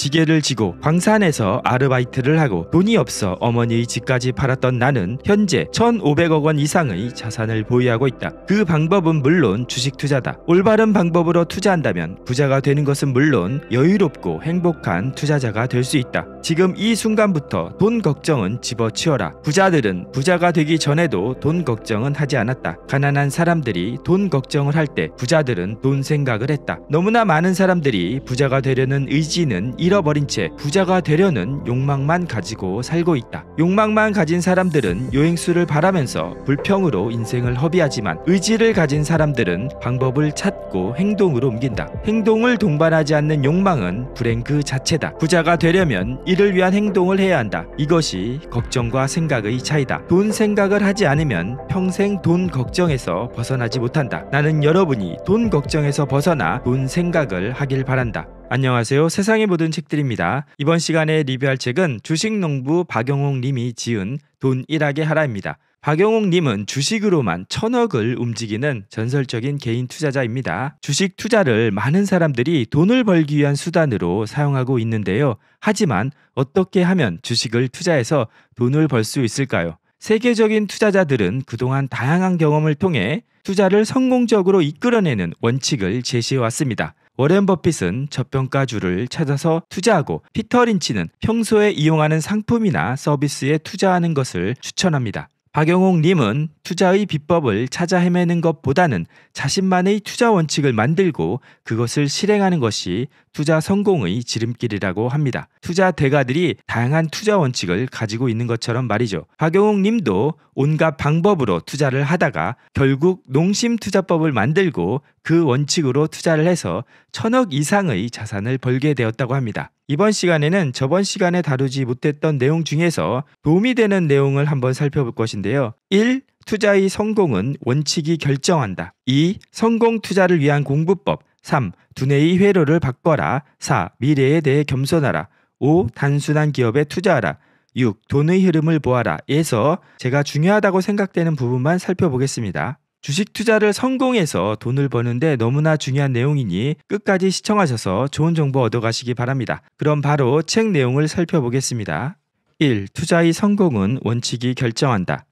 지게를 지고 광산에서 아르바이트를 하고 돈이 없어 어머니의 집까지 팔았던 나는 현재 1,500억 원 이상의 자산을 보유하고 있다. 그 방법은 물론 주식 투자다. 올바른 방법으로 투자한다면 부자가 되는 것은 물론 여유롭고 행복한 투자자가 될 수 있다. 지금 이 순간부터 돈 걱정은 집어치워라. 부자들은 부자가 되기 전에도 돈 걱정은 하지 않았다. 가난한 사람들이 돈 걱정을 할 때 부자들은 돈 생각을 했다. 너무나 많은 사람들이 부자가 되려는 의지는 잃 잃어버린 채 부자가 되려는 욕망만 가지고 살고 있다. 욕망만 가진 사람들은 요행수를 바라면서 불평으로 인생을 허비하지만 의지를 가진 사람들은 방법을 찾고 행동으로 옮긴다. 행동을 동반하지 않는 욕망은 불행 그 자체다. 부자가 되려면 이를 위한 행동을 해야 한다. 이것이 걱정과 생각의 차이다. 돈 생각을 하지 않으면 평생 돈 걱정에서 벗어나지 못한다. 나는 여러분이 돈 걱정에서 벗어나 돈 생각을 하길 바란다. 안녕하세요. 세상의 모든 책들입니다. 이번 시간에 리뷰할 책은 주식농부 박영옥 님이 지은 돈일하게 하라입니다. 박영옥 님은 주식으로만 천억을 움직이는 전설적인 개인 투자자입니다. 주식 투자를 많은 사람들이 돈을 벌기 위한 수단으로 사용하고 있는데요. 하지만 어떻게 하면 주식을 투자해서 돈을 벌 수 있을까요? 세계적인 투자자들은 그동안 다양한 경험을 통해 투자를 성공적으로 이끌어내는 원칙을 제시해왔습니다. 워렌 버핏은 저평가주를 찾아서 투자하고 피터 린치는 평소에 이용하는 상품이나 서비스에 투자하는 것을 추천합니다. 박영옥 님은 투자의 비법을 찾아 헤매는 것보다는 자신만의 투자 원칙을 만들고 그것을 실행하는 것이 투자 성공의 지름길이라고 합니다. 투자 대가들이 다양한 투자 원칙을 가지고 있는 것처럼 말이죠. 박영옥 님도 온갖 방법으로 투자를 하다가 결국 농심 투자법을 만들고 그 원칙으로 투자를 해서 천억 이상의 자산을 벌게 되었다고 합니다. 이번 시간에는 저번 시간에 다루지 못했던 내용 중에서 도움이 되는 내용을 한번 살펴볼 것인데요. 1. 투자의 성공은 원칙이 결정한다. 2. 성공 투자를 위한 공부법. 3. 두뇌의 회로를 바꿔라. 4. 미래에 대해 겸손하라. 5. 단순한 기업에 투자하라. 6. 돈의 흐름을 보아라. 에서 제가 중요하다고 생각되는 부분만 살펴보겠습니다. 주식 투자를 성공해서 돈을 버는데 너무나 중요한 내용이니 끝까지 시청하셔서 좋은 정보 얻어가시기 바랍니다. 그럼 바로 책 내용을 살펴보겠습니다. 1. 투자의 성공은 원칙이 결정한다.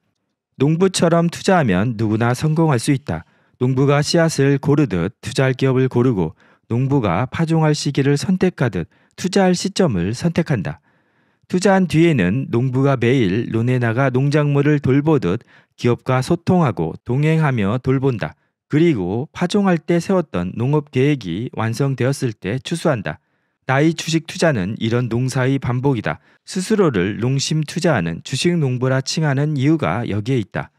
농부처럼 투자하면 누구나 성공할 수 있다. 농부가 씨앗을 고르듯 투자할 기업을 고르고 농부가 파종할 시기를 선택하듯 투자할 시점을 선택한다. 투자한 뒤에는 농부가 매일 논에 나가 농작물을 돌보듯 기업과 소통하고 동행하며 돌본다. 그리고 파종할 때 세웠던 농업 계획이 완성되었을 때 추수한다. 나의 주식 투자는 이런 농사의 반복이다. 스스로를 농심 투자하는 주식 농부라 칭하는 이유가 여기에 있다.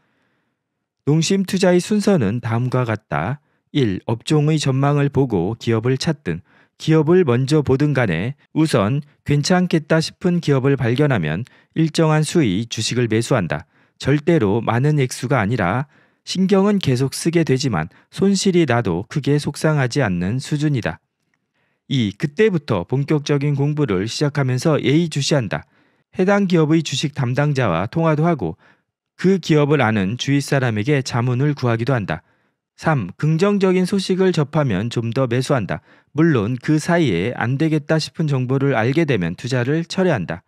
농심 투자의 순서는 다음과 같다. 1. 업종의 전망을 보고 기업을 찾든 기업을 먼저 보든 간에 우선 괜찮겠다 싶은 기업을 발견하면 일정한 수의 주식을 매수한다. 절대로 많은 액수가 아니라 신경은 계속 쓰게 되지만 손실이 나도 크게 속상하지 않는 수준이다. 2. 그때부터 본격적인 공부를 시작하면서 예의주시한다. 해당 기업의 주식 담당자와 통화도 하고 그 기업을 아는 주위 사람에게 자문을 구하기도 한다. 3. 긍정적인 소식을 접하면 좀 더 매수한다. 물론 그 사이에 안 되겠다 싶은 정보를 알게 되면 투자를 철회한다.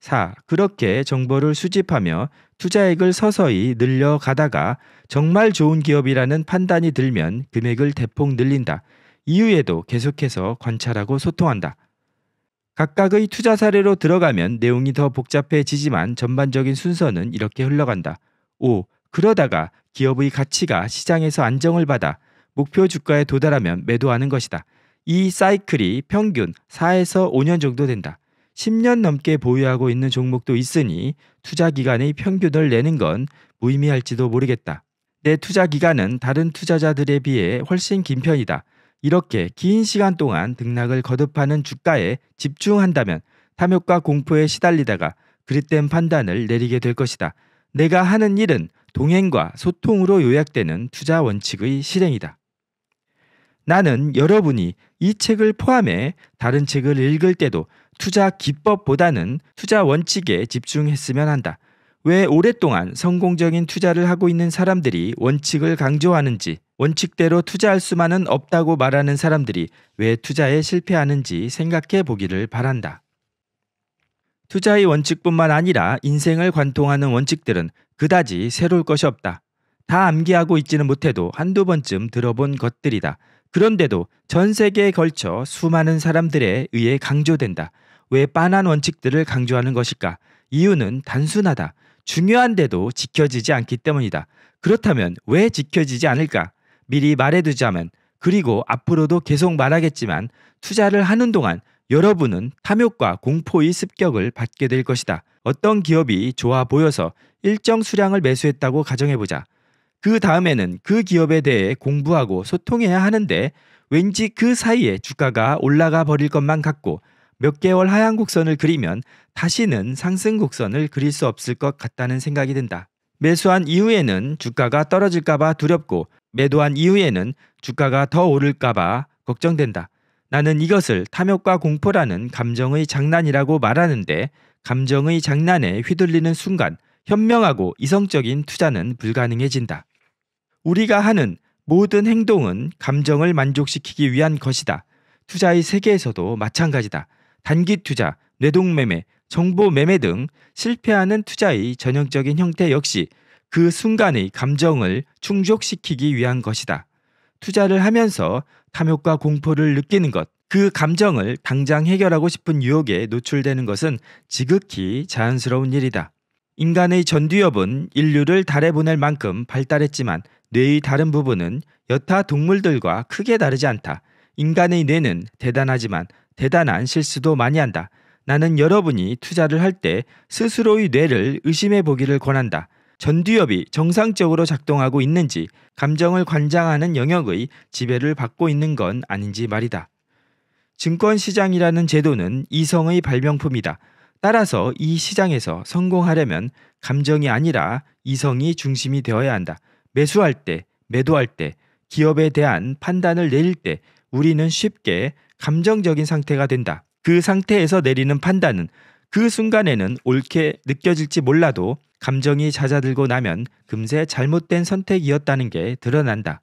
4. 그렇게 정보를 수집하며 투자액을 서서히 늘려가다가 정말 좋은 기업이라는 판단이 들면 금액을 대폭 늘린다. 이후에도 계속해서 관찰하고 소통한다. 각각의 투자 사례로 들어가면 내용이 더 복잡해지지만 전반적인 순서는 이렇게 흘러간다. 5. 그러다가 기업의 가치가 시장에서 안정을 받아 목표 주가에 도달하면 매도하는 것이다. 이 사이클이 평균 4에서 5년 정도 된다. 10년 넘게 보유하고 있는 종목도 있으니 투자 기간의 평균을 내는 건 무의미할지도 모르겠다. 내 투자 기간은 다른 투자자들에 비해 훨씬 긴 편이다. 이렇게 긴 시간 동안 등락을 거듭하는 주가에 집중한다면 탐욕과 공포에 시달리다가 그릇된 판단을 내리게 될 것이다. 내가 하는 일은 동행과 소통으로 요약되는 투자 원칙의 실행이다. 나는 여러분이 이 책을 포함해 다른 책을 읽을 때도 투자 기법보다는 투자 원칙에 집중했으면 한다. 왜 오랫동안 성공적인 투자를 하고 있는 사람들이 원칙을 강조하는지, 원칙대로 투자할 수만은 없다고 말하는 사람들이 왜 투자에 실패하는지 생각해 보기를 바란다. 투자의 원칙뿐만 아니라 인생을 관통하는 원칙들은 그다지 새로울 것이 없다. 다 암기하고 있지는 못해도 한두 번쯤 들어본 것들이다. 그런데도 전 세계에 걸쳐 수많은 사람들에 의해 강조된다. 왜 빤한 원칙들을 강조하는 것일까? 이유는 단순하다. 중요한데도 지켜지지 않기 때문이다. 그렇다면 왜 지켜지지 않을까? 미리 말해두자면, 그리고 앞으로도 계속 말하겠지만, 투자를 하는 동안 여러분은 탐욕과 공포의 습격을 받게 될 것이다. 어떤 기업이 좋아 보여서 일정 수량을 매수했다고 가정해보자. 그 다음에는 그 기업에 대해 공부하고 소통해야 하는데 왠지 그 사이에 주가가 올라가 버릴 것만 같고 몇 개월 하향 곡선을 그리면 다시는 상승 곡선을 그릴 수 없을 것 같다는 생각이 든다. 매수한 이후에는 주가가 떨어질까봐 두렵고 매도한 이후에는 주가가 더 오를까봐 걱정된다. 나는 이것을 탐욕과 공포라는 감정의 장난이라고 말하는데 감정의 장난에 휘둘리는 순간 현명하고 이성적인 투자는 불가능해진다. 우리가 하는 모든 행동은 감정을 만족시키기 위한 것이다. 투자의 세계에서도 마찬가지다. 단기 투자, 뇌동매매, 정보 매매 등 실패하는 투자의 전형적인 형태 역시 그 순간의 감정을 충족시키기 위한 것이다. 투자를 하면서 탐욕과 공포를 느끼는 것, 그 감정을 당장 해결하고 싶은 유혹에 노출되는 것은 지극히 자연스러운 일이다. 인간의 전두엽은 인류를 달에 보낼 만큼 발달했지만 뇌의 다른 부분은 여타 동물들과 크게 다르지 않다. 인간의 뇌는 대단하지만 대단한 실수도 많이 한다. 나는 여러분이 투자를 할 때 스스로의 뇌를 의심해 보기를 권한다. 전두엽이 정상적으로 작동하고 있는지 감정을 관장하는 영역의 지배를 받고 있는 건 아닌지 말이다. 증권시장이라는 제도는 이성의 발명품이다. 따라서 이 시장에서 성공하려면 감정이 아니라 이성이 중심이 되어야 한다. 매수할 때, 매도할 때, 기업에 대한 판단을 내릴 때 우리는 쉽게 감정적인 상태가 된다. 그 상태에서 내리는 판단은 그 순간에는 옳게 느껴질지 몰라도 감정이 잦아들고 나면 금세 잘못된 선택이었다는 게 드러난다.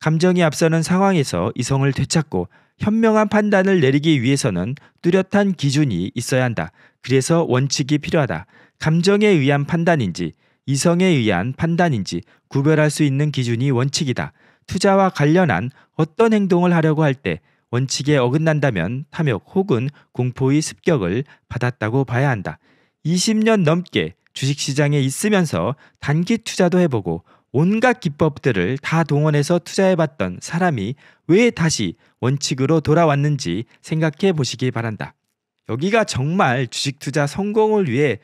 감정이 앞서는 상황에서 이성을 되찾고 현명한 판단을 내리기 위해서는 뚜렷한 기준이 있어야 한다. 그래서 원칙이 필요하다. 감정에 의한 판단인지 이성에 의한 판단인지 구별할 수 있는 기준이 원칙이다. 투자와 관련한 어떤 행동을 하려고 할 때 원칙에 어긋난다면 탐욕 혹은 공포의 습격을 받았다고 봐야 한다. 20년 넘게 주식시장에 있으면서 단기 투자도 해보고 온갖 기법들을 다 동원해서 투자해봤던 사람이 왜 다시 원칙으로 돌아왔는지 생각해 보시기 바란다. 여기가 정말 주식 투자 성공을 위해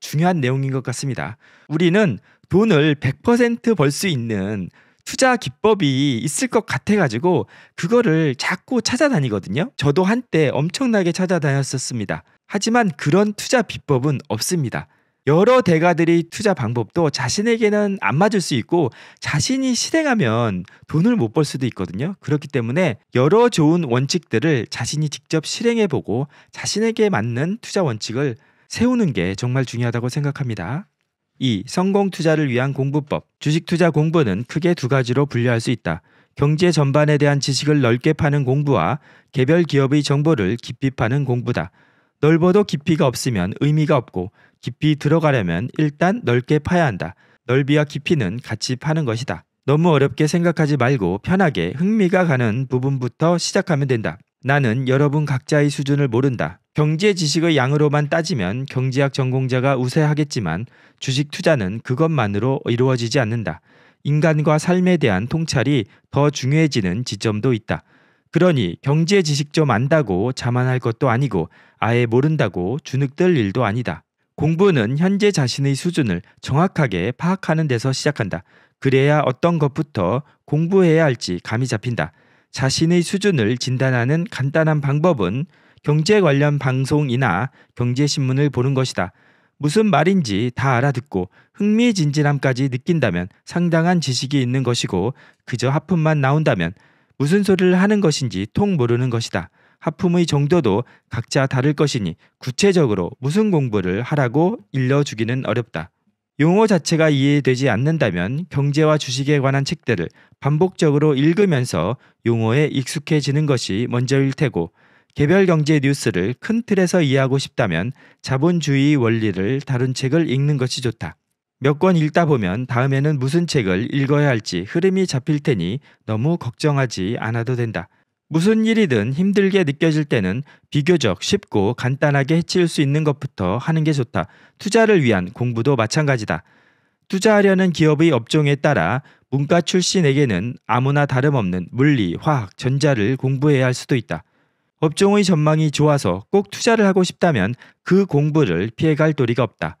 중요한 내용인 것 같습니다. 우리는 돈을 100%벌 수 있는 투자 기법이 있을 것 같아가지고 그거를 자꾸 찾아다니거든요. 저도 한때 엄청나게 찾아다녔었습니다. 하지만 그런 투자 비법은 없습니다. 여러 대가들이 투자 방법도 자신에게는 안 맞을 수 있고 자신이 실행하면 돈을 못 벌 수도 있거든요. 그렇기 때문에 여러 좋은 원칙들을 자신이 직접 실행해 보고 자신에게 맞는 투자 원칙을 세우는 게 정말 중요하다고 생각합니다. 2. 성공 투자를 위한 공부법. 주식 투자 공부는 크게 두 가지로 분류할 수 있다. 경제 전반에 대한 지식을 넓게 파는 공부와 개별 기업의 정보를 깊이 파는 공부다. 넓어도 깊이가 없으면 의미가 없고 깊이 들어가려면 일단 넓게 파야 한다. 넓이와 깊이는 같이 파는 것이다. 너무 어렵게 생각하지 말고 편하게 흥미가 가는 부분부터 시작하면 된다. 나는 여러분 각자의 수준을 모른다. 경제 지식의 양으로만 따지면 경제학 전공자가 우세하겠지만 주식 투자는 그것만으로 이루어지지 않는다. 인간과 삶에 대한 통찰이 더 중요해지는 지점도 있다. 그러니 경제 지식 좀 안다고 자만할 것도 아니고 아예 모른다고 주눅들 일도 아니다. 공부는 현재 자신의 수준을 정확하게 파악하는 데서 시작한다. 그래야 어떤 것부터 공부해야 할지 감이 잡힌다. 자신의 수준을 진단하는 간단한 방법은 경제 관련 방송이나 경제신문을 보는 것이다. 무슨 말인지 다 알아듣고 흥미진진함까지 느낀다면 상당한 지식이 있는 것이고 그저 하품만 나온다면 무슨 소리를 하는 것인지 통 모르는 것이다. 하품의 정도도 각자 다를 것이니 구체적으로 무슨 공부를 하라고 일러주기는 어렵다. 용어 자체가 이해되지 않는다면 경제와 주식에 관한 책들을 반복적으로 읽으면서 용어에 익숙해지는 것이 먼저일 테고 개별 경제 뉴스를 큰 틀에서 이해하고 싶다면 자본주의 원리를 다룬 책을 읽는 것이 좋다. 몇 권 읽다 보면 다음에는 무슨 책을 읽어야 할지 흐름이 잡힐 테니 너무 걱정하지 않아도 된다. 무슨 일이든 힘들게 느껴질 때는 비교적 쉽고 간단하게 해칠 수 있는 것부터 하는 게 좋다. 투자를 위한 공부도 마찬가지다. 투자하려는 기업의 업종에 따라 문과 출신에게는 아무나 다름없는 물리, 화학, 전자를 공부해야 할 수도 있다. 업종의 전망이 좋아서 꼭 투자를 하고 싶다면 그 공부를 피해갈 도리가 없다.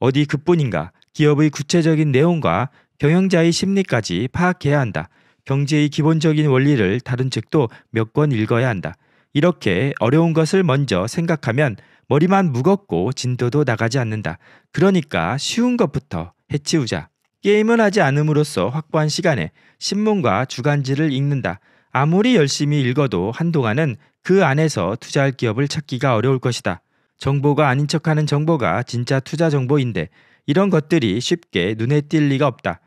어디 그뿐인가 기업의 구체적인 내용과 경영자의 심리까지 파악해야 한다. 경제의 기본적인 원리를 다른 책도 몇 권 읽어야 한다. 이렇게 어려운 것을 먼저 생각하면 머리만 무겁고 진도도 나가지 않는다. 그러니까 쉬운 것부터 해치우자. 게임을 하지 않음으로써 확보한 시간에 신문과 주간지를 읽는다. 아무리 열심히 읽어도 한동안은 그 안에서 투자할 기업을 찾기가 어려울 것이다. 정보가 아닌 척하는 정보가 진짜 투자 정보인데 이런 것들이 쉽게 눈에 띌 리가 없다.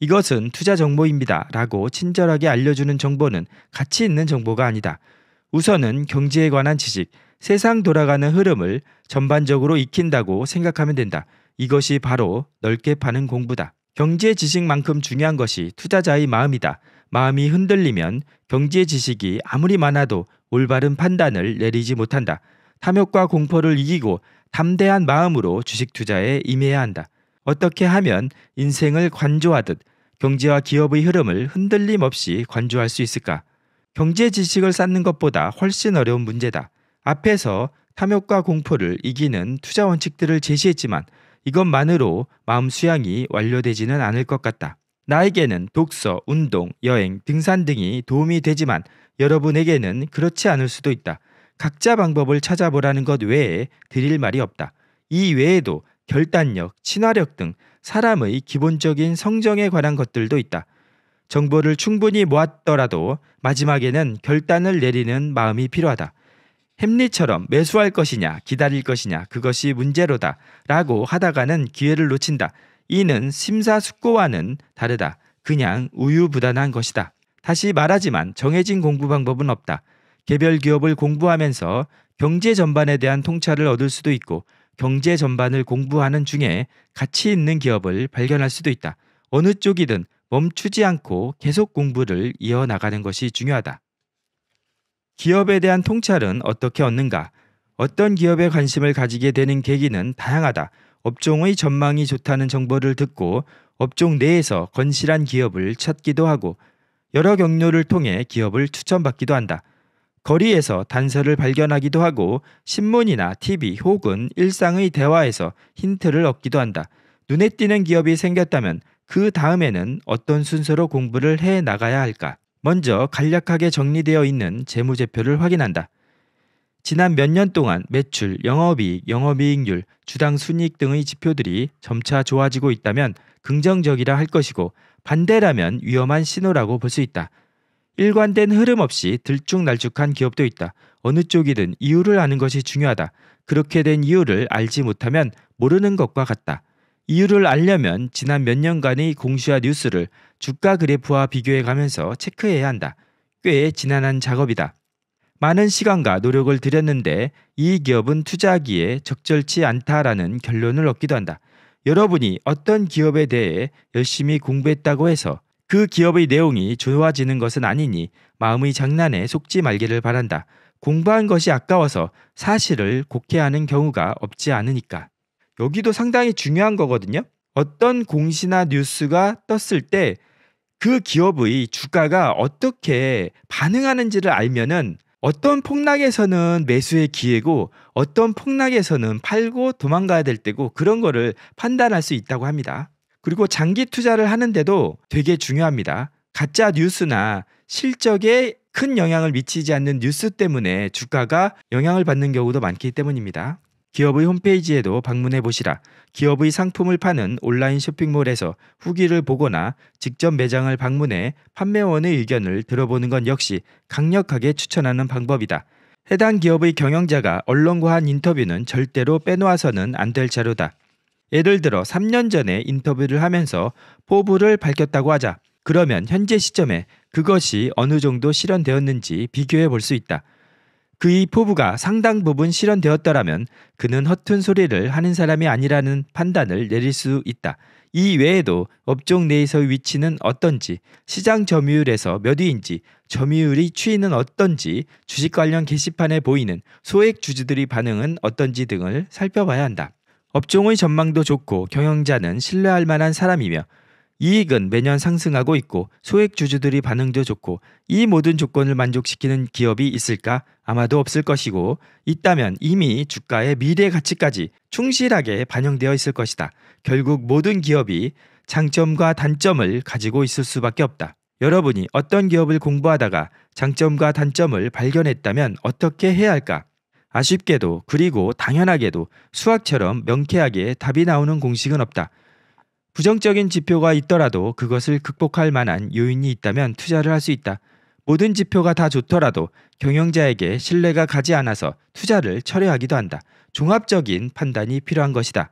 이것은 투자 정보입니다. 라고 친절하게 알려주는 정보는 가치 있는 정보가 아니다. 우선은 경제에 관한 지식, 세상 돌아가는 흐름을 전반적으로 익힌다고 생각하면 된다. 이것이 바로 넓게 파는 공부다. 경제 지식만큼 중요한 것이 투자자의 마음이다. 마음이 흔들리면 경제 지식이 아무리 많아도 올바른 판단을 내리지 못한다. 탐욕과 공포를 이기고 담대한 마음으로 주식 투자에 임해야 한다. 어떻게 하면 인생을 관조하듯 경제와 기업의 흐름을 흔들림 없이 관조할 수 있을까? 경제 지식을 쌓는 것보다 훨씬 어려운 문제다. 앞에서 탐욕과 공포를 이기는 투자 원칙들을 제시했지만 이것만으로 마음 수양이 완료되지는 않을 것 같다. 나에게는 독서, 운동, 여행, 등산 등이 도움이 되지만 여러분에게는 그렇지 않을 수도 있다. 각자 방법을 찾아보라는 것 외에 드릴 말이 없다. 이 외에도 결단력, 친화력 등 사람의 기본적인 성정에 관한 것들도 있다. 정보를 충분히 모았더라도 마지막에는 결단을 내리는 마음이 필요하다. 햄리처럼 매수할 것이냐 기다릴 것이냐 그것이 문제로다 라고 하다가는 기회를 놓친다. 이는 심사숙고와는 다르다. 그냥 우유부단한 것이다. 다시 말하지만 정해진 공부 방법은 없다. 개별 기업을 공부하면서 경제 전반에 대한 통찰을 얻을 수도 있고 경제 전반을 공부하는 중에 가치 있는 기업을 발견할 수도 있다. 어느 쪽이든 멈추지 않고 계속 공부를 이어나가는 것이 중요하다. 기업에 대한 통찰은 어떻게 얻는가? 어떤 기업에 관심을 가지게 되는 계기는 다양하다. 업종의 전망이 좋다는 정보를 듣고 업종 내에서 건실한 기업을 찾기도 하고 여러 경로를 통해 기업을 추천받기도 한다. 거리에서 단서를 발견하기도 하고 신문이나 TV 혹은 일상의 대화에서 힌트를 얻기도 한다. 눈에 띄는 기업이 생겼다면 그 다음에는 어떤 순서로 공부를 해 나가야 할까? 먼저 간략하게 정리되어 있는 재무제표를 확인한다. 지난 몇 년 동안 매출, 영업이익, 영업이익률, 주당 순이익 등의 지표들이 점차 좋아지고 있다면 긍정적이라 할 것이고 반대라면 위험한 신호라고 볼 수 있다. 일관된 흐름 없이 들쭉날쭉한 기업도 있다. 어느 쪽이든 이유를 아는 것이 중요하다. 그렇게 된 이유를 알지 못하면 모르는 것과 같다. 이유를 알려면 지난 몇 년간의 공시와 뉴스를 주가 그래프와 비교해 가면서 체크해야 한다. 꽤 지난한 작업이다. 많은 시간과 노력을 들였는데 이 기업은 투자하기에 적절치 않다라는 결론을 얻기도 한다. 여러분이 어떤 기업에 대해 열심히 공부했다고 해서 그 기업의 내용이 좋아지는 것은 아니니 마음의 장난에 속지 말기를 바란다. 공부한 것이 아까워서 사실을 곡해하는 경우가 없지 않으니까. 여기도 상당히 중요한 거거든요. 어떤 공시나 뉴스가 떴을 때 그 기업의 주가가 어떻게 반응하는지를 알면은 어떤 폭락에서는 매수의 기회고 어떤 폭락에서는 팔고 도망가야 될 때고 그런 거를 판단할 수 있다고 합니다. 그리고 장기 투자를 하는데도 되게 중요합니다. 가짜 뉴스나 실적에 큰 영향을 미치지 않는 뉴스 때문에 주가가 영향을 받는 경우도 많기 때문입니다. 기업의 홈페이지에도 방문해 보시라. 기업의 상품을 파는 온라인 쇼핑몰에서 후기를 보거나 직접 매장을 방문해 판매원의 의견을 들어보는 건 역시 강력하게 추천하는 방법이다. 해당 기업의 경영자가 언론과 한 인터뷰는 절대로 빼놓아서는 안 될 자료다. 예를 들어 3년 전에 인터뷰를 하면서 포부를 밝혔다고 하자. 그러면 현재 시점에 그것이 어느 정도 실현되었는지 비교해 볼 수 있다. 그의 포부가 상당 부분 실현되었더라면 그는 허튼 소리를 하는 사람이 아니라는 판단을 내릴 수 있다. 이 외에도 업종 내에서의 위치는 어떤지, 시장 점유율에서 몇 위인지, 점유율이 추이는 어떤지, 주식 관련 게시판에 보이는 소액 주주들의 반응은 어떤지 등을 살펴봐야 한다. 업종의 전망도 좋고 경영자는 신뢰할 만한 사람이며 이익은 매년 상승하고 있고 소액 주주들이 반응도 좋고 이 모든 조건을 만족시키는 기업이 있을까? 아마도 없을 것이고 있다면 이미 주가의 미래 가치까지 충실하게 반영되어 있을 것이다. 결국 모든 기업이 장점과 단점을 가지고 있을 수밖에 없다. 여러분이 어떤 기업을 공부하다가 장점과 단점을 발견했다면 어떻게 해야 할까? 아쉽게도 그리고 당연하게도 수학처럼 명쾌하게 답이 나오는 공식은 없다. 부정적인 지표가 있더라도 그것을 극복할 만한 요인이 있다면 투자를 할 수 있다. 모든 지표가 다 좋더라도 경영자에게 신뢰가 가지 않아서 투자를 철회하기도 한다. 종합적인 판단이 필요한 것이다.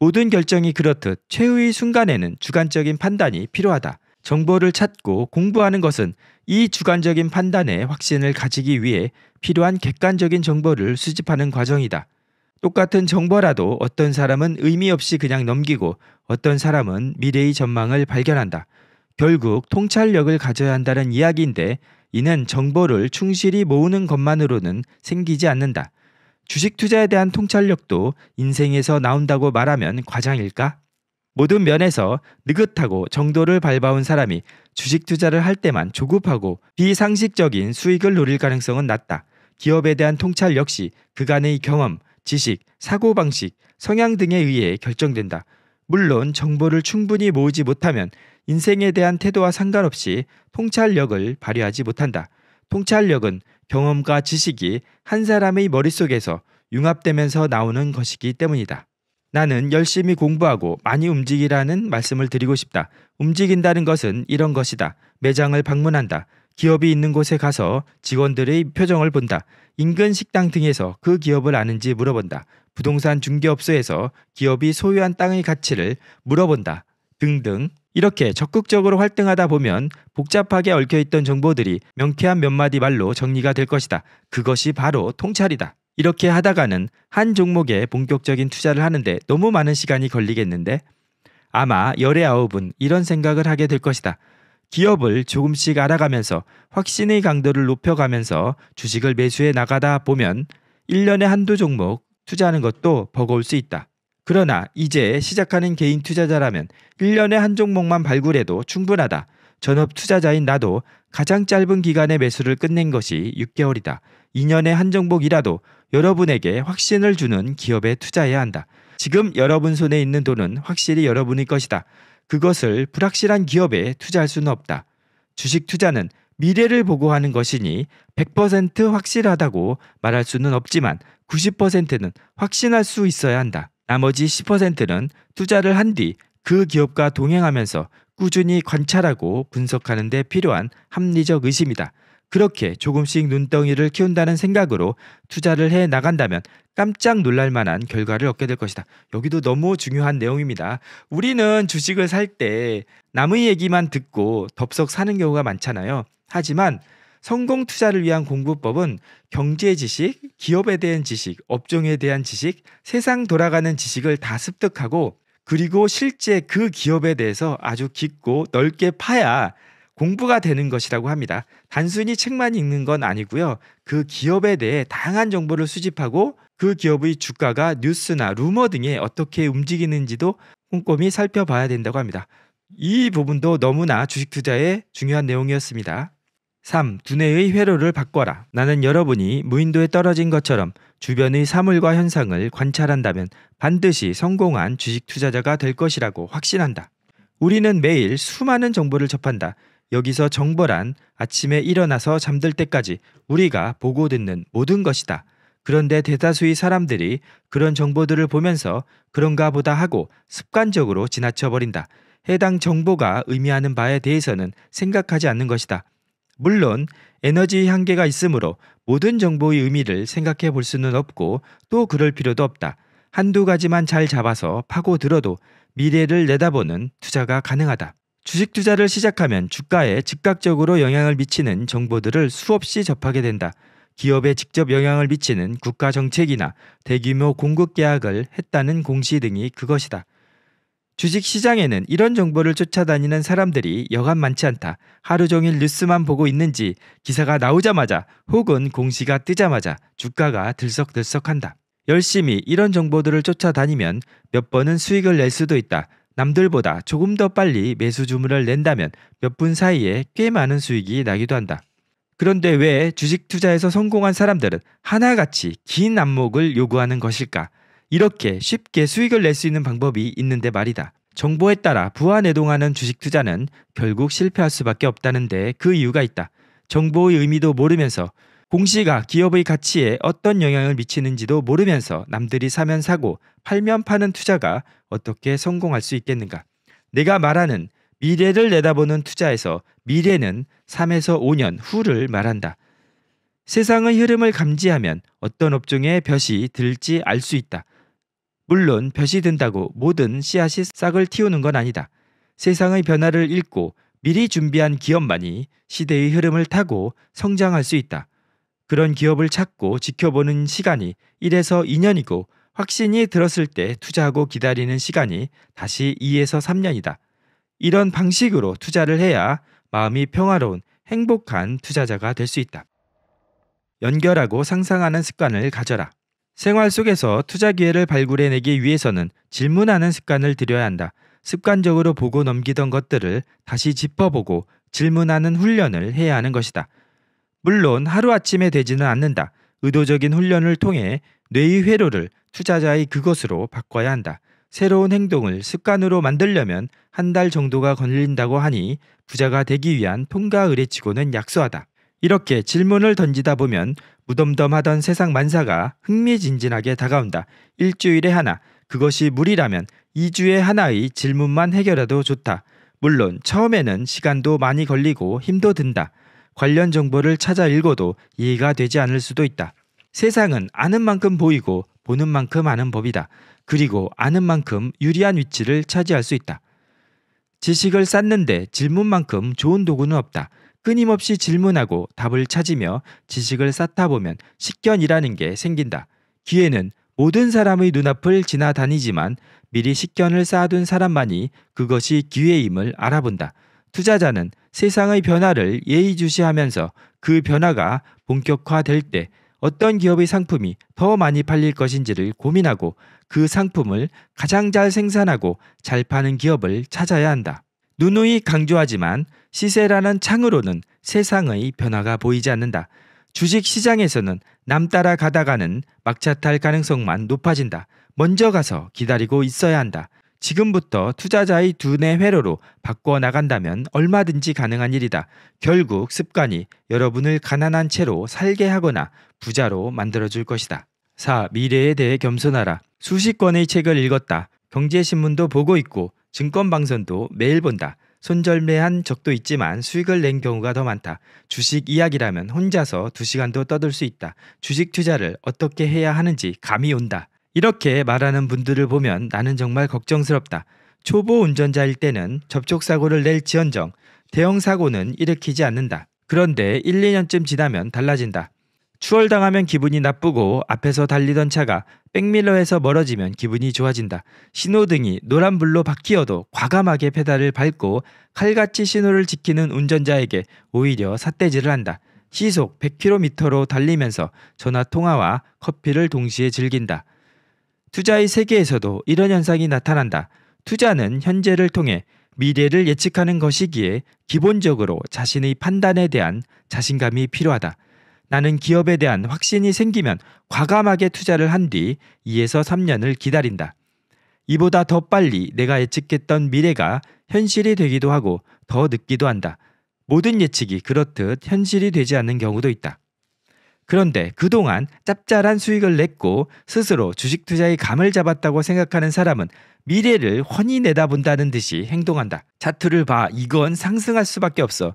모든 결정이 그렇듯 최후의 순간에는 주관적인 판단이 필요하다. 정보를 찾고 공부하는 것은 이 주관적인 판단에 확신을 가지기 위해 필요한 객관적인 정보를 수집하는 과정이다. 똑같은 정보라도 어떤 사람은 의미 없이 그냥 넘기고 어떤 사람은 미래의 전망을 발견한다. 결국 통찰력을 가져야 한다는 이야기인데 이는 정보를 충실히 모으는 것만으로는 생기지 않는다. 주식 투자에 대한 통찰력도 인생에서 나온다고 말하면 과장일까? 모든 면에서 느긋하고 정도를 밟아온 사람이 주식 투자를 할 때만 조급하고 비상식적인 수익을 노릴 가능성은 낮다. 기업에 대한 통찰 역시 그간의 경험, 지식, 사고방식, 성향 등에 의해 결정된다. 물론 정보를 충분히 모으지 못하면 인생에 대한 태도와 상관없이 통찰력을 발휘하지 못한다. 통찰력은 경험과 지식이 한 사람의 머릿속에서 융합되면서 나오는 것이기 때문이다. 나는 열심히 공부하고 많이 움직이라는 말씀을 드리고 싶다. 움직인다는 것은 이런 것이다. 매장을 방문한다. 기업이 있는 곳에 가서 직원들의 표정을 본다. 인근 식당 등에서 그 기업을 아는지 물어본다. 부동산 중개업소에서 기업이 소유한 땅의 가치를 물어본다. 등등. 이렇게 적극적으로 활동하다 보면 복잡하게 얽혀있던 정보들이 명쾌한 몇 마디 말로 정리가 될 것이다. 그것이 바로 통찰이다. 이렇게 하다가는 한 종목에 본격적인 투자를 하는데 너무 많은 시간이 걸리겠는데 아마 열의 아홉은 이런 생각을 하게 될 것이다. 기업을 조금씩 알아가면서 확신의 강도를 높여가면서 주식을 매수해 나가다 보면 1년에 한두 종목 투자하는 것도 버거울 수 있다. 그러나 이제 시작하는 개인 투자자라면 1년에 한 종목만 발굴해도 충분하다. 전업 투자자인 나도 가장 짧은 기간의 매수를 끝낸 것이 6개월이다. 2년에 한 종목이라도 여러분에게 확신을 주는 기업에 투자해야 한다. 지금 여러분 손에 있는 돈은 확실히 여러분의 것이다. 그것을 불확실한 기업에 투자할 수는 없다. 주식 투자는 미래를 보고 하는 것이니 100% 확실하다고 말할 수는 없지만 90%는 확신할 수 있어야 한다. 나머지 10%는 투자를 한 뒤 그 기업과 동행하면서 꾸준히 관찰하고 분석하는 데 필요한 합리적 의심이다. 그렇게 조금씩 눈덩이를 키운다는 생각으로 투자를 해 나간다면 깜짝 놀랄 만한 결과를 얻게 될 것이다. 여기도 너무 중요한 내용입니다. 우리는 주식을 살 때 남의 얘기만 듣고 덥석 사는 경우가 많잖아요. 하지만 성공 투자를 위한 공부법은 경제 지식, 기업에 대한 지식, 업종에 대한 지식, 세상 돌아가는 지식을 다 습득하고 그리고 실제 그 기업에 대해서 아주 깊고 넓게 파야 공부가 되는 것이라고 합니다. 단순히 책만 읽는 건 아니고요. 그 기업에 대해 다양한 정보를 수집하고 그 기업의 주가가 뉴스나 루머 등에 어떻게 움직이는지도 꼼꼼히 살펴봐야 된다고 합니다. 이 부분도 너무나 주식 투자의 중요한 내용이었습니다. 3. 두뇌의 회로를 바꿔라. 나는 여러분이 무인도에 떨어진 것처럼 주변의 사물과 현상을 관찰한다면 반드시 성공한 주식 투자자가 될 것이라고 확신한다. 우리는 매일 수많은 정보를 접한다. 여기서 정보란 아침에 일어나서 잠들 때까지 우리가 보고 듣는 모든 것이다. 그런데 대다수의 사람들이 그런 정보들을 보면서 그런가 보다 하고 습관적으로 지나쳐버린다. 해당 정보가 의미하는 바에 대해서는 생각하지 않는 것이다. 물론 에너지 의 한계가 있으므로 모든 정보의 의미를 생각해 볼 수는 없고 또 그럴 필요도 없다. 한두 가지만 잘 잡아서 파고들어도 미래를 내다보는 투자가 가능하다. 주식 투자를 시작하면 주가에 즉각적으로 영향을 미치는 정보들을 수없이 접하게 된다. 기업에 직접 영향을 미치는 국가 정책이나 대규모 공급 계약을 했다는 공시 등이 그것이다. 주식 시장에는 이런 정보를 쫓아다니는 사람들이 여간 많지 않다. 하루 종일 뉴스만 보고 있는지 기사가 나오자마자 혹은 공시가 뜨자마자 주가가 들썩들썩한다. 열심히 이런 정보들을 쫓아다니면 몇 번은 수익을 낼 수도 있다. 남들보다 조금 더 빨리 매수 주문을 낸다면 몇 분 사이에 꽤 많은 수익이 나기도 한다. 그런데 왜 주식 투자에서 성공한 사람들은 하나같이 긴 안목을 요구하는 것일까? 이렇게 쉽게 수익을 낼 수 있는 방법이 있는데 말이다. 정보에 따라 부하 내동하는 주식 투자는 결국 실패할 수밖에 없다는데 그 이유가 있다. 정보의 의미도 모르면서 공시가 기업의 가치에 어떤 영향을 미치는지도 모르면서 남들이 사면 사고 팔면 파는 투자가 어떻게 성공할 수 있겠는가? 내가 말하는 미래를 내다보는 투자에서 미래는 3에서 5년 후를 말한다. 세상의 흐름을 감지하면 어떤 업종에 벼시 들지 알 수 있다. 물론 벼시 든다고 모든 씨앗이 싹을 틔우는 건 아니다. 세상의 변화를 읽고 미리 준비한 기업만이 시대의 흐름을 타고 성장할 수 있다. 그런 기업을 찾고 지켜보는 시간이 1에서 2년이고 확신이 들었을 때 투자하고 기다리는 시간이 다시 2에서 3년이다. 이런 방식으로 투자를 해야 마음이 평화로운 행복한 투자자가 될 수 있다. 연결하고 상상하는 습관을 가져라. 생활 속에서 투자 기회를 발굴해내기 위해서는 질문하는 습관을 들여야 한다. 습관적으로 보고 넘기던 것들을 다시 짚어보고 질문하는 훈련을 해야 하는 것이다. 물론 하루아침에 되지는 않는다. 의도적인 훈련을 통해 뇌의 회로를 투자자의 그것으로 바꿔야 한다. 새로운 행동을 습관으로 만들려면 한 달 정도가 걸린다고 하니 부자가 되기 위한 통과 의뢰치고는 약소하다. 이렇게 질문을 던지다 보면 무덤덤하던 세상 만사가 흥미진진하게 다가온다. 일주일에 하나, 그것이 무리라면 2주에 하나의 질문만 해결해도 좋다. 물론 처음에는 시간도 많이 걸리고 힘도 든다. 관련 정보를 찾아 읽어도 이해가 되지 않을 수도 있다. 세상은 아는 만큼 보이고 보는 만큼 아는 법이다. 그리고 아는 만큼 유리한 위치를 차지할 수 있다. 지식을 쌓는데 질문만큼 좋은 도구는 없다. 끊임없이 질문하고 답을 찾으며 지식을 쌓다 보면 식견이라는 게 생긴다. 기회는 모든 사람의 눈앞을 지나다니지만 미리 식견을 쌓아둔 사람만이 그것이 기회임을 알아본다. 투자자는 세상의 변화를 예의주시하면서 그 변화가 본격화될 때 어떤 기업의 상품이 더 많이 팔릴 것인지를 고민하고 그 상품을 가장 잘 생산하고 잘 파는 기업을 찾아야 한다. 누누이 강조하지만 시세라는 창으로는 세상의 변화가 보이지 않는다. 주식 시장에서는 남 따라 가다가는 막차 탈 가능성만 높아진다. 먼저 가서 기다리고 있어야 한다. 지금부터 투자자의 두뇌 회로로 바꿔 나간다면 얼마든지 가능한 일이다. 결국 습관이 여러분을 가난한 채로 살게 하거나 부자로 만들어줄 것이다. 4. 미래에 대해 겸손하라. 수십 권의 책을 읽었다. 경제신문도 보고 있고 증권방송도 매일 본다. 손절매한 적도 있지만 수익을 낸 경우가 더 많다. 주식 이야기라면 혼자서 두시간도 떠들 수 있다. 주식 투자를 어떻게 해야 하는지 감이 온다. 이렇게 말하는 분들을 보면 나는 정말 걱정스럽다. 초보 운전자일 때는 접촉사고를 낼 지언정, 대형사고는 일으키지 않는다. 그런데 1, 2년쯤 지나면 달라진다. 추월당하면 기분이 나쁘고 앞에서 달리던 차가 백밀러에서 멀어지면 기분이 좋아진다. 신호등이 노란불로 바뀌어도 과감하게 페달을 밟고 칼같이 신호를 지키는 운전자에게 오히려 삿대질을 한다. 시속 100km로 달리면서 전화 통화와 커피를 동시에 즐긴다. 투자의 세계에서도 이런 현상이 나타난다. 투자는 현재를 통해 미래를 예측하는 것이기에 기본적으로 자신의 판단에 대한 자신감이 필요하다. 나는 기업에 대한 확신이 생기면 과감하게 투자를 한 뒤 2에서 3년을 기다린다. 이보다 더 빨리 내가 예측했던 미래가 현실이 되기도 하고 더 늦기도 한다. 모든 예측이 그렇듯 현실이 되지 않는 경우도 있다. 그런데 그동안 짭짤한 수익을 냈고 스스로 주식 투자의 감을 잡았다고 생각하는 사람은 미래를 훤히 내다본다는 듯이 행동한다. 차트를 봐 이건 상승할 수밖에 없어.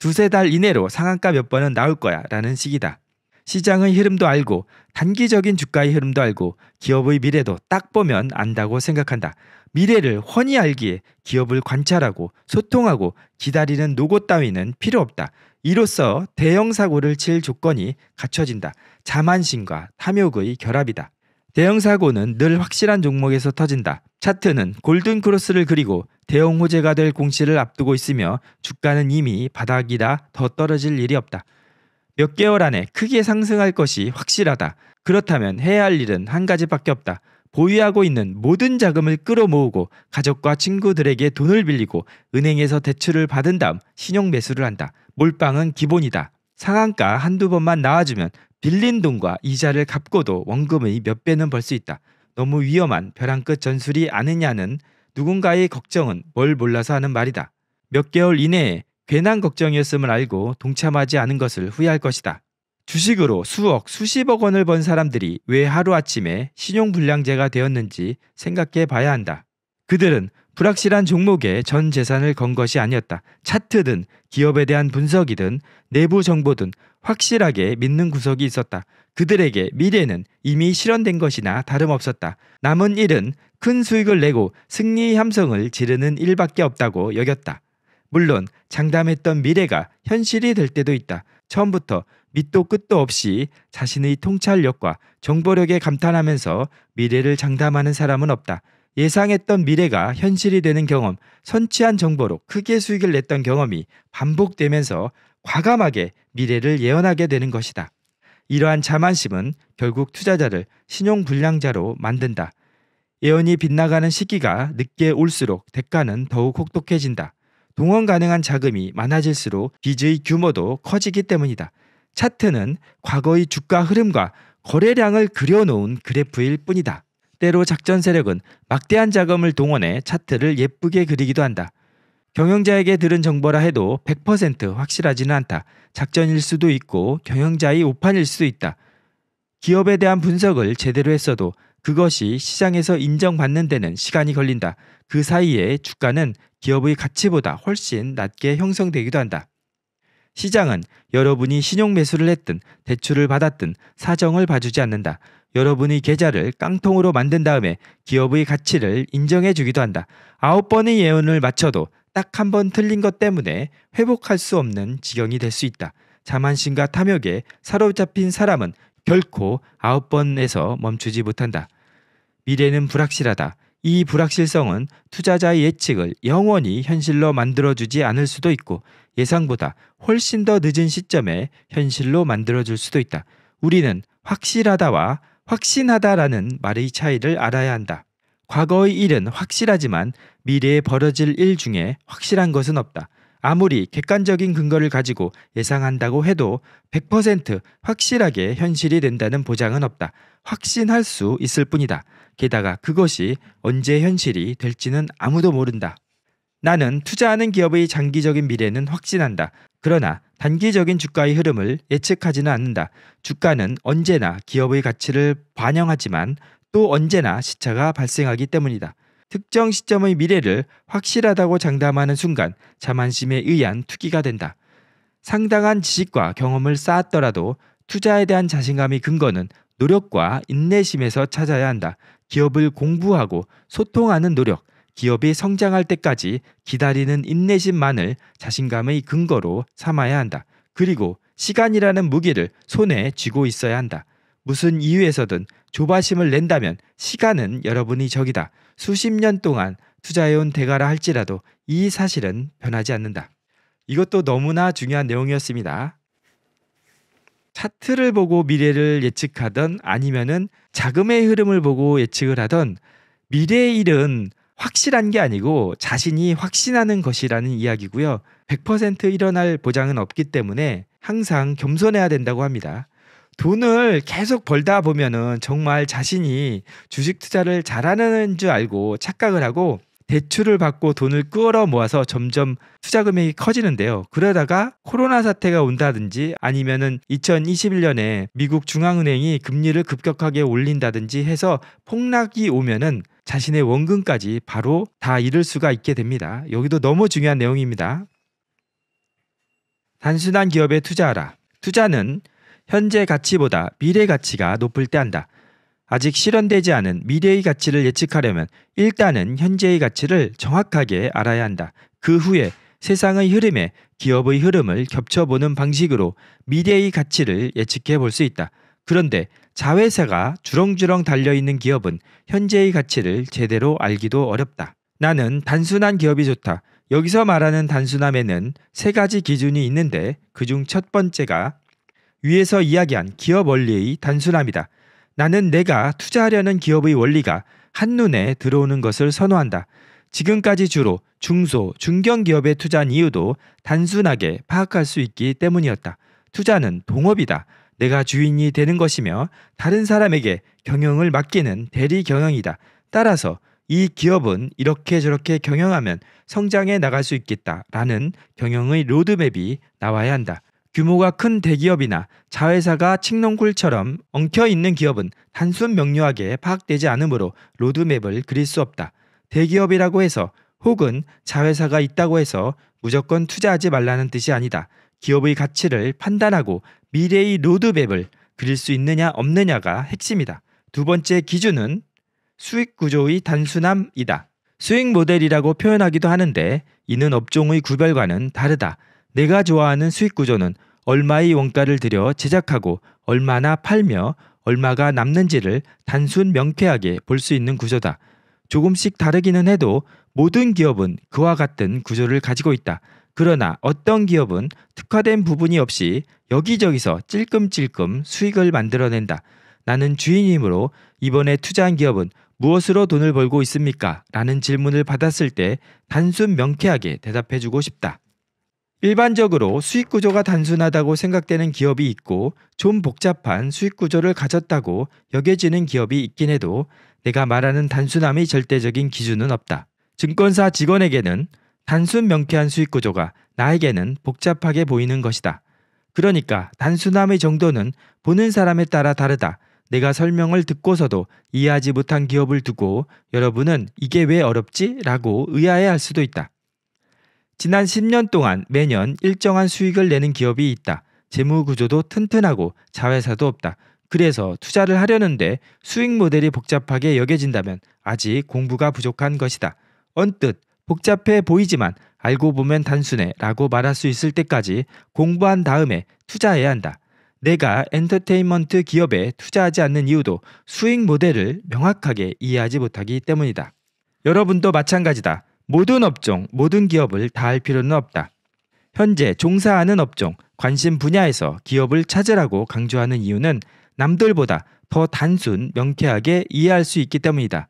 두세 달 이내로 상한가 몇 번은 나올 거야 라는 식이다. 시장의 흐름도 알고 단기적인 주가의 흐름도 알고 기업의 미래도 딱 보면 안다고 생각한다. 미래를 훤히 알기에 기업을 관찰하고 소통하고 기다리는 노고 따위는 필요 없다. 이로써 대형 사고를 칠 조건이 갖춰진다. 자만심과 탐욕의 결합이다. 대형 사고는 늘 확실한 종목에서 터진다. 차트는 골든 크로스를 그리고 대형 호재가 될 공시를 앞두고 있으며 주가는 이미 바닥이다. 더 떨어질 일이 없다. 몇 개월 안에 크게 상승할 것이 확실하다. 그렇다면 해야 할 일은 한 가지밖에 없다. 보유하고 있는 모든 자금을 끌어모으고 가족과 친구들에게 돈을 빌리고 은행에서 대출을 받은 다음 신용 매수를 한다. 몰빵은 기본이다. 상한가 한두 번만 나와주면 빌린 돈과 이자를 갚고도 원금의 몇 배는 벌 수 있다. 너무 위험한 벼랑 끝 전술이 아니냐는 누군가의 걱정은 뭘 몰라서 하는 말이다. 몇 개월 이내에 괜한 걱정이었음을 알고 동참하지 않은 것을 후회할 것이다. 주식으로 수억, 수십억 원을 번 사람들이 왜 하루아침에 신용불량제가 되었는지 생각해 봐야 한다. 그들은 불확실한 종목에 전 재산을 건 것이 아니었다. 차트든 기업에 대한 분석이든 내부 정보든 확실하게 믿는 구석이 있었다. 그들에게 미래는 이미 실현된 것이나 다름없었다. 남은 일은 큰 수익을 내고 승리의 함성을 지르는 일밖에 없다고 여겼다. 물론 장담했던 미래가 현실이 될 때도 있다. 처음부터 밑도 끝도 없이 자신의 통찰력과 정보력에 감탄하면서 미래를 장담하는 사람은 없다. 예상했던 미래가 현실이 되는 경험, 선취한 정보로 크게 수익을 냈던 경험이 반복되면서 과감하게 미래를 예언하게 되는 것이다. 이러한 자만심은 결국 투자자를 신용불량자로 만든다. 예언이 빗나가는 시기가 늦게 올수록 대가는 더욱 혹독해진다. 동원 가능한 자금이 많아질수록 빚의 규모도 커지기 때문이다. 차트는 과거의 주가 흐름과 거래량을 그려놓은 그래프일 뿐이다. 때로 작전 세력은 막대한 자금을 동원해 차트를 예쁘게 그리기도 한다. 경영자에게 들은 정보라 해도 100% 확실하지는 않다. 작전일 수도 있고 경영자의 오판일 수도 있다. 기업에 대한 분석을 제대로 했어도 그것이 시장에서 인정받는 데는 시간이 걸린다. 그 사이에 주가는 기업의 가치보다 훨씬 낮게 형성되기도 한다. 시장은 여러분이 신용 매수를 했든 대출을 받았든 사정을 봐주지 않는다. 여러분의 계좌를 깡통으로 만든 다음에 기업의 가치를 인정해 주기도 한다. 아홉 번의 예언을 맞춰도 딱 한 번 틀린 것 때문에 회복할 수 없는 지경이 될 수 있다. 자만심과 탐욕에 사로잡힌 사람은 결코 아홉 번에서 멈추지 못한다. 미래는 불확실하다. 이 불확실성은 투자자의 예측을 영원히 현실로 만들어주지 않을 수도 있고 예상보다 훨씬 더 늦은 시점에 현실로 만들어줄 수도 있다. 우리는 확실하다와 확신하다라는 말의 차이를 알아야 한다. 과거의 일은 확실하지만 미래에 벌어질 일 중에 확실한 것은 없다. 아무리 객관적인 근거를 가지고 예상한다고 해도 100% 확실하게 현실이 된다는 보장은 없다. 확신할 수 있을 뿐이다. 게다가 그것이 언제 현실이 될지는 아무도 모른다. 나는 투자하는 기업의 장기적인 미래는 확신한다. 그러나 단기적인 주가의 흐름을 예측하지는 않는다. 주가는 언제나 기업의 가치를 반영하지만 또 언제나 시차가 발생하기 때문이다. 특정 시점의 미래를 확실하다고 장담하는 순간 자만심에 의한 투기가 된다. 상당한 지식과 경험을 쌓았더라도 투자에 대한 자신감의 근거는 노력과 인내심에서 찾아야 한다. 기업을 공부하고 소통하는 노력, 기업이 성장할 때까지 기다리는 인내심만을 자신감의 근거로 삼아야 한다. 그리고 시간이라는 무기를 손에 쥐고 있어야 한다. 무슨 이유에서든 조바심을 낸다면 시간은 여러분이 적이다. 수십 년 동안 투자해온 대가라 할지라도 이 사실은 변하지 않는다. 이것도 너무나 중요한 내용이었습니다. 차트를 보고 미래를 예측하던 아니면은 자금의 흐름을 보고 예측을 하던 미래의 일은 확실한 게 아니고 자신이 확신하는 것이라는 이야기고요. 100% 일어날 보장은 없기 때문에 항상 겸손해야 된다고 합니다. 돈을 계속 벌다 보면은 정말 자신이 주식 투자를 잘하는 줄 알고 착각을 하고 대출을 받고 돈을 끌어 모아서 점점 투자 금액이 커지는데요. 그러다가 코로나 사태가 온다든지 아니면은 2021년에 미국 중앙은행이 금리를 급격하게 올린다든지 해서 폭락이 오면은 자신의 원금까지 바로 다 잃을 수가 있게 됩니다. 여기도 너무 중요한 내용입니다. 단순한 기업에 투자하라. 투자는 현재 가치보다 미래 가치가 높을 때 한다. 아직 실현되지 않은 미래의 가치를 예측하려면 일단은 현재의 가치를 정확하게 알아야 한다. 그 후에 세상의 흐름에 기업의 흐름을 겹쳐보는 방식으로 미래의 가치를 예측해 볼 수 있다. 그런데 자회사가 주렁주렁 달려있는 기업은 현재의 가치를 제대로 알기도 어렵다. 나는 단순한 기업이 좋다. 여기서 말하는 단순함에는 세 가지 기준이 있는데 그 중 첫 번째가 위에서 이야기한 기업 원리의 단순함이다. 나는 내가 투자하려는 기업의 원리가 한눈에 들어오는 것을 선호한다. 지금까지 주로 중소, 중견 기업에 투자한 이유도 단순하게 파악할 수 있기 때문이었다. 투자는 동업이다. 내가 주인이 되는 것이며 다른 사람에게 경영을 맡기는 대리 경영이다. 따라서 이 기업은 이렇게 저렇게 경영하면 성장해 나갈 수 있겠다라는 경영의 로드맵이 나와야 한다. 규모가 큰 대기업이나 자회사가 칡농굴처럼 엉켜있는 기업은 단순 명료하게 파악되지 않으므로 로드맵을 그릴 수 없다. 대기업이라고 해서 혹은 자회사가 있다고 해서 무조건 투자하지 말라는 뜻이 아니다. 기업의 가치를 판단하고 미래의 로드맵을 그릴 수 있느냐 없느냐가 핵심이다. 두 번째 기준은 수익 구조의 단순함이다. 수익 모델이라고 표현하기도 하는데 이는 업종의 구별과는 다르다. 내가 좋아하는 수익 구조는 얼마의 원가를 들여 제작하고 얼마나 팔며 얼마가 남는지를 단순 명쾌하게 볼 수 있는 구조다. 조금씩 다르기는 해도 모든 기업은 그와 같은 구조를 가지고 있다. 그러나 어떤 기업은 특화된 부분이 없이 여기저기서 찔끔찔끔 수익을 만들어낸다. 나는 주인이므로 이번에 투자한 기업은 무엇으로 돈을 벌고 있습니까? 라는 질문을 받았을 때 단순 명쾌하게 대답해주고 싶다. 일반적으로 수익 구조가 단순하다고 생각되는 기업이 있고 좀 복잡한 수익 구조를 가졌다고 여겨지는 기업이 있긴 해도 내가 말하는 단순함이 절대적인 기준은 없다. 증권사 직원에게는 단순 명쾌한 수익 구조가 나에게는 복잡하게 보이는 것이다. 그러니까 단순함의 정도는 보는 사람에 따라 다르다. 내가 설명을 듣고서도 이해하지 못한 기업을 두고 여러분은 이게 왜 어렵지? 라고 의아해 할 수도 있다. 지난 10년 동안 매년 일정한 수익을 내는 기업이 있다. 재무 구조도 튼튼하고 자회사도 없다. 그래서 투자를 하려는데 수익 모델이 복잡하게 여겨진다면 아직 공부가 부족한 것이다. 언뜻 복잡해 보이지만 알고 보면 단순해 라고 말할 수 있을 때까지 공부한 다음에 투자해야 한다. 내가 엔터테인먼트 기업에 투자하지 않는 이유도 수익 모델을 명확하게 이해하지 못하기 때문이다. 여러분도 마찬가지다. 모든 업종, 모든 기업을 다할 필요는 없다. 현재 종사하는 업종, 관심 분야에서 기업을 찾으라고 강조하는 이유는 남들보다 더 단순, 명쾌하게 이해할 수 있기 때문이다.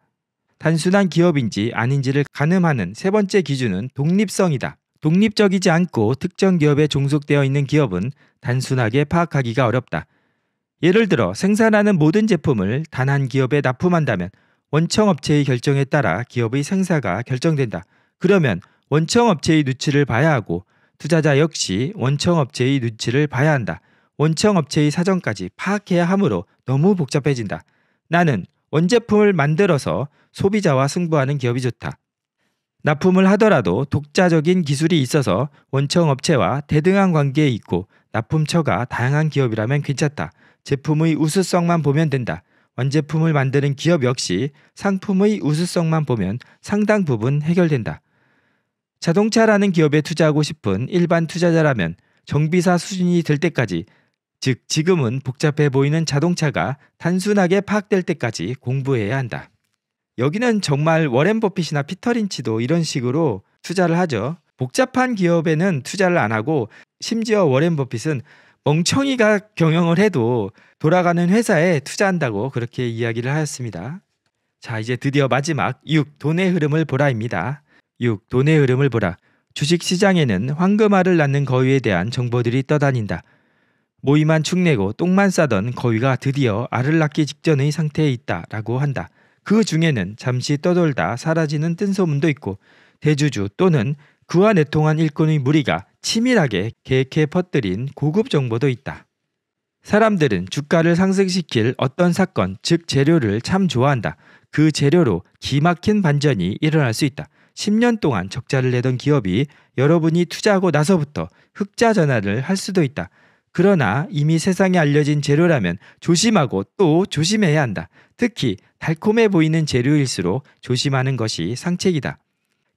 단순한 기업인지 아닌지를 가늠하는 세 번째 기준은 독립성이다. 독립적이지 않고 특정 기업에 종속되어 있는 기업은 단순하게 파악하기가 어렵다. 예를 들어 생산하는 모든 제품을 단 한 기업에 납품한다면 원청 업체의 결정에 따라 기업의 생사가 결정된다. 그러면 원청 업체의 눈치를 봐야 하고 투자자 역시 원청 업체의 눈치를 봐야 한다. 원청 업체의 사정까지 파악해야 하므로 너무 복잡해진다. 나는 원제품을 만들어서 소비자와 승부하는 기업이 좋다. 납품을 하더라도 독자적인 기술이 있어서 원청 업체와 대등한 관계에 있고 납품처가 다양한 기업이라면 괜찮다. 제품의 우수성만 보면 된다. 완제품을 만드는 기업 역시 상품의 우수성만 보면 상당 부분 해결된다. 자동차라는 기업에 투자하고 싶은 일반 투자자라면 정비사 수준이 될 때까지 즉 지금은 복잡해 보이는 자동차가 단순하게 파악될 때까지 공부해야 한다. 여기는 정말 워렌 버핏이나 피터 린치도 이런 식으로 투자를 하죠. 복잡한 기업에는 투자를 안 하고 심지어 워렌 버핏은 멍청이가 경영을 해도 돌아가는 회사에 투자한다고 그렇게 이야기를 하였습니다. 자, 이제 드디어 마지막 6. 돈의 흐름을 보라입니다. 6. 돈의 흐름을 보라. 주식 시장에는 황금알을 낳는 거위에 대한 정보들이 떠다닌다. 모이만 축내고 똥만 싸던 거위가 드디어 알을 낳기 직전의 상태에 있다라고 한다. 그 중에는 잠시 떠돌다 사라지는 뜬소문도 있고 대주주 또는 그와 내통한 일꾼의 무리가 치밀하게 계획해 퍼뜨린 고급 정보도 있다. 사람들은 주가를 상승시킬 어떤 사건, 즉 재료를 참 좋아한다. 그 재료로 기막힌 반전이 일어날 수 있다. 10년 동안 적자를 내던 기업이 여러분이 투자하고 나서부터 흑자 전환을 할 수도 있다. 그러나 이미 세상에 알려진 재료라면 조심하고 또 조심해야 한다. 특히 달콤해 보이는 재료일수록 조심하는 것이 상책이다.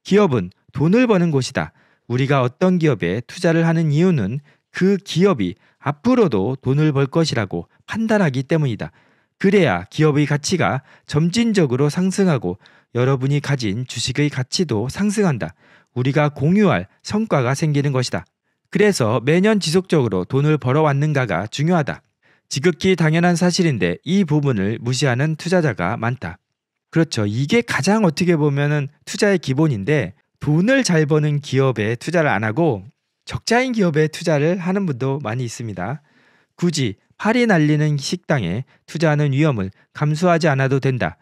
기업은 돈을 버는 곳이다. 우리가 어떤 기업에 투자를 하는 이유는 그 기업이 앞으로도 돈을 벌 것이라고 판단하기 때문이다. 그래야 기업의 가치가 점진적으로 상승하고 여러분이 가진 주식의 가치도 상승한다. 우리가 공유할 성과가 생기는 것이다. 그래서 매년 지속적으로 돈을 벌어왔는가가 중요하다. 지극히 당연한 사실인데 이 부분을 무시하는 투자자가 많다. 그렇죠. 이게 가장 어떻게 보면은 투자의 기본인데 돈을 잘 버는 기업에 투자를 안 하고 적자인 기업에 투자를 하는 분도 많이 있습니다. 굳이 팔이 날리는 식당에 투자하는 위험을 감수하지 않아도 된다.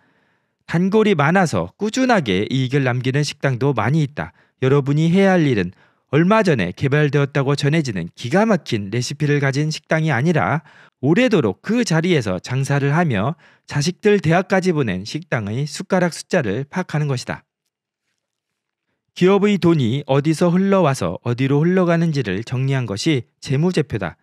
단골이 많아서 꾸준하게 이익을 남기는 식당도 많이 있다. 여러분이 해야 할 일은 얼마 전에 개발되었다고 전해지는 기가 막힌 레시피를 가진 식당이 아니라 오래도록 그 자리에서 장사를 하며 자식들 대학까지 보낸 식당의 숟가락 숫자를 파악하는 것이다. 기업의 돈이 어디서 흘러와서 어디로 흘러가는지를 정리한 것이 재무제표다.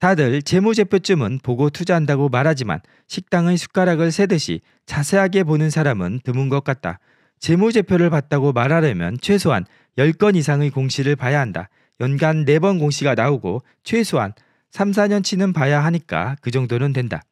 다들 재무제표쯤은 보고 투자한다고 말하지만 식당의 숟가락을 세듯이 자세하게 보는 사람은 드문 것 같다. 재무제표를 봤다고 말하려면 최소한 10건 이상의 공시를 봐야 한다. 연간 4번 공시가 나오고 최소한 3, 4년치는 봐야 하니까 그 정도는 된다.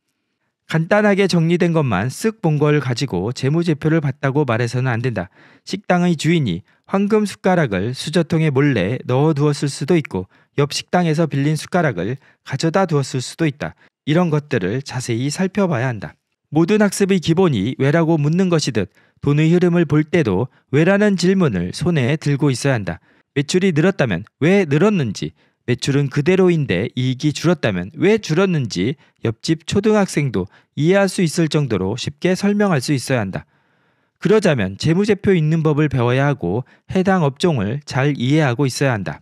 간단하게 정리된 것만 쓱 본 걸 가지고 재무제표를 봤다고 말해서는 안 된다. 식당의 주인이 황금 숟가락을 수저통에 몰래 넣어 두었을 수도 있고 옆 식당에서 빌린 숟가락을 가져다 두었을 수도 있다. 이런 것들을 자세히 살펴봐야 한다. 모든 학습의 기본이 왜라고 묻는 것이듯 돈의 흐름을 볼 때도 왜라는 질문을 손에 들고 있어야 한다. 매출이 늘었다면 왜 늘었는지, 매출은 그대로인데 이익이 줄었다면 왜 줄었는지 옆집 초등학생도 이해할 수 있을 정도로 쉽게 설명할 수 있어야 한다. 그러자면 재무제표 있는 법을 배워야 하고 해당 업종을 잘 이해하고 있어야 한다.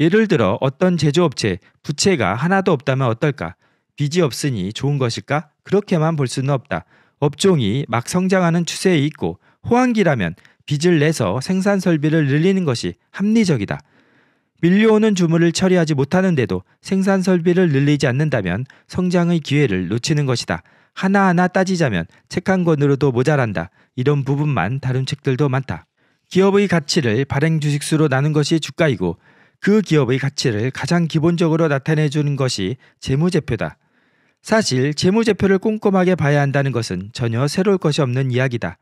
예를 들어 어떤 제조업체 부채가 하나도 없다면 어떨까? 빚이 없으니 좋은 것일까? 그렇게만 볼 수는 없다. 업종이 막 성장하는 추세에 있고 호황기라면 빚을 내서 생산 설비를 늘리는 것이 합리적이다. 밀려오는 주문을 처리하지 못하는데도 생산 설비를 늘리지 않는다면 성장의 기회를 놓치는 것이다. 하나하나 따지자면 책 한 권으로도 모자란다. 이런 부분만 다른 책들도 많다. 기업의 가치를 발행 주식수로 나눈 것이 주가이고 그 기업의 가치를 가장 기본적으로 나타내 주는 것이 재무제표다. 사실 재무제표를 꼼꼼하게 봐야 한다는 것은 전혀 새로울 것이 없는 이야기다.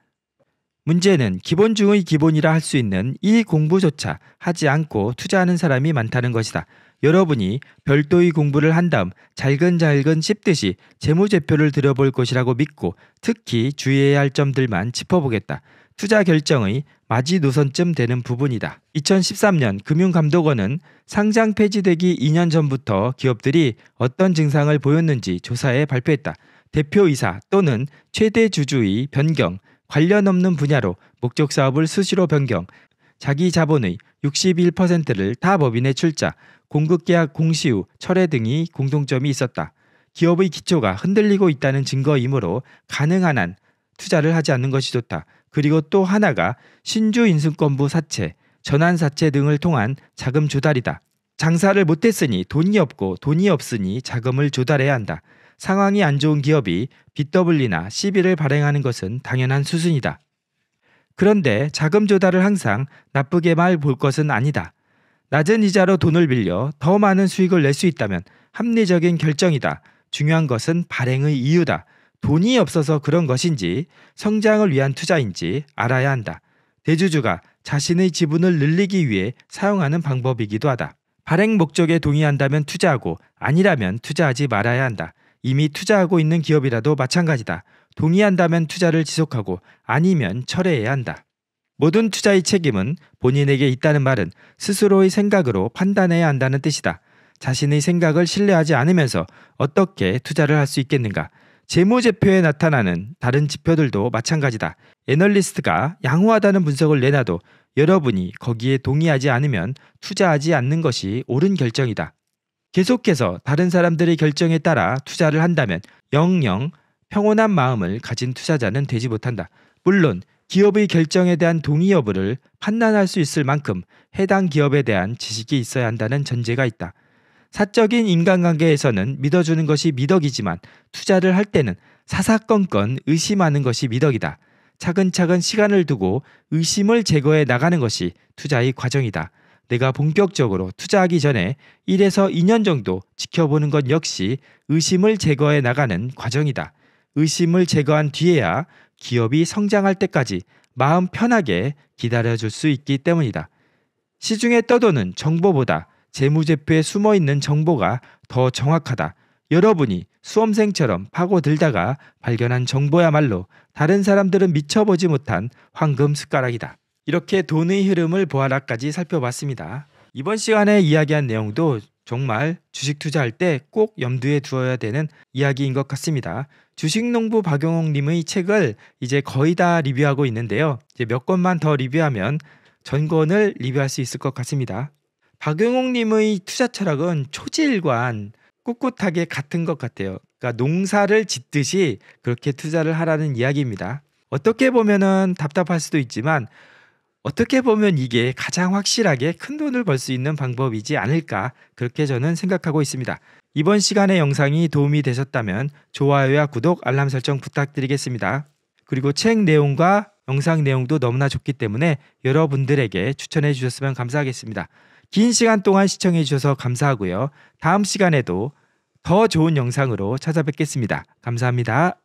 문제는 기본 중의 기본이라 할 수 있는 이 공부조차 하지 않고 투자하는 사람이 많다는 것이다. 여러분이 별도의 공부를 한 다음 잘근잘근 씹듯이 재무제표를 들어볼 것이라고 믿고 특히 주의해야 할 점들만 짚어보겠다. 투자 결정의 마지노선쯤 되는 부분이다. 2013년 금융감독원은 상장 폐지되기 2년 전부터 기업들이 어떤 증상을 보였는지 조사해 발표했다. 대표이사 또는 최대 주주의 변경, 관련 없는 분야로 목적 사업을 수시로 변경, 자기 자본의 61%를 다 법인에 출자, 공급계약 공시후 철회 등이 공통점이 있었다. 기업의 기초가 흔들리고 있다는 증거이므로 가능한 한 투자를 하지 않는 것이 좋다. 그리고 또 하나가 신주 인수권부 사채, 전환 사채 등을 통한 자금 조달이다. 장사를 못했으니 돈이 없고 돈이 없으니 자금을 조달해야 한다. 상황이 안 좋은 기업이 BW나 CB를 발행하는 것은 당연한 수순이다. 그런데 자금 조달을 항상 나쁘게말 볼 것은 아니다. 낮은 이자로 돈을 빌려 더 많은 수익을 낼 수 있다면 합리적인 결정이다. 중요한 것은 발행의 이유다. 돈이 없어서 그런 것인지 성장을 위한 투자인지 알아야 한다. 대주주가 자신의 지분을 늘리기 위해 사용하는 방법이기도 하다. 발행 목적에 동의한다면 투자하고 아니라면 투자하지 말아야 한다. 이미 투자하고 있는 기업이라도 마찬가지다. 동의한다면 투자를 지속하고 아니면 철회해야 한다. 모든 투자의 책임은 본인에게 있다는 말은 스스로의 생각으로 판단해야 한다는 뜻이다. 자신의 생각을 신뢰하지 않으면서 어떻게 투자를 할 수 있겠는가? 재무제표에 나타나는 다른 지표들도 마찬가지다. 애널리스트가 양호하다는 분석을 내놔도 여러분이 거기에 동의하지 않으면 투자하지 않는 것이 옳은 결정이다. 계속해서 다른 사람들의 결정에 따라 투자를 한다면 영영 평온한 마음을 가진 투자자는 되지 못한다. 물론 기업의 결정에 대한 동의 여부를 판단할 수 있을 만큼 해당 기업에 대한 지식이 있어야 한다는 전제가 있다. 사적인 인간관계에서는 믿어주는 것이 미덕이지만 투자를 할 때는 사사건건 의심하는 것이 미덕이다. 차근차근 시간을 두고 의심을 제거해 나가는 것이 투자의 과정이다. 내가 본격적으로 투자하기 전에 1에서 2년 정도 지켜보는 것 역시 의심을 제거해 나가는 과정이다. 의심을 제거한 뒤에야 기업이 성장할 때까지 마음 편하게 기다려줄 수 있기 때문이다. 시중에 떠도는 정보보다 재무제표에 숨어 있는 정보가 더 정확하다. 여러분이 수험생처럼 파고들다가 발견한 정보야말로 다른 사람들은 미쳐보지 못한 황금 숟가락이다. 이렇게 돈의 흐름을 보아라까지 살펴봤습니다. 이번 시간에 이야기한 내용도 정말 주식 투자할 때 꼭 염두에 두어야 되는 이야기인 것 같습니다. 주식농부 박용옥님의 책을 이제 거의 다 리뷰하고 있는데요. 이제 몇 권만 더 리뷰하면 전권을 리뷰할 수 있을 것 같습니다. 박용옥님의 투자 철학은 초지일관 꿋꿋하게 같은 것 같아요. 그러니까 농사를 짓듯이 그렇게 투자를 하라는 이야기입니다. 어떻게 보면은 답답할 수도 있지만 어떻게 보면 이게 가장 확실하게 큰 돈을 벌 수 있는 방법이지 않을까 그렇게 저는 생각하고 있습니다. 이번 시간의 영상이 도움이 되셨다면 좋아요와 구독, 알람 설정 부탁드리겠습니다. 그리고 책 내용과 영상 내용도 너무나 좋기 때문에 여러분들에게 추천해 주셨으면 감사하겠습니다. 긴 시간 동안 시청해 주셔서 감사하고요. 다음 시간에도 더 좋은 영상으로 찾아뵙겠습니다. 감사합니다.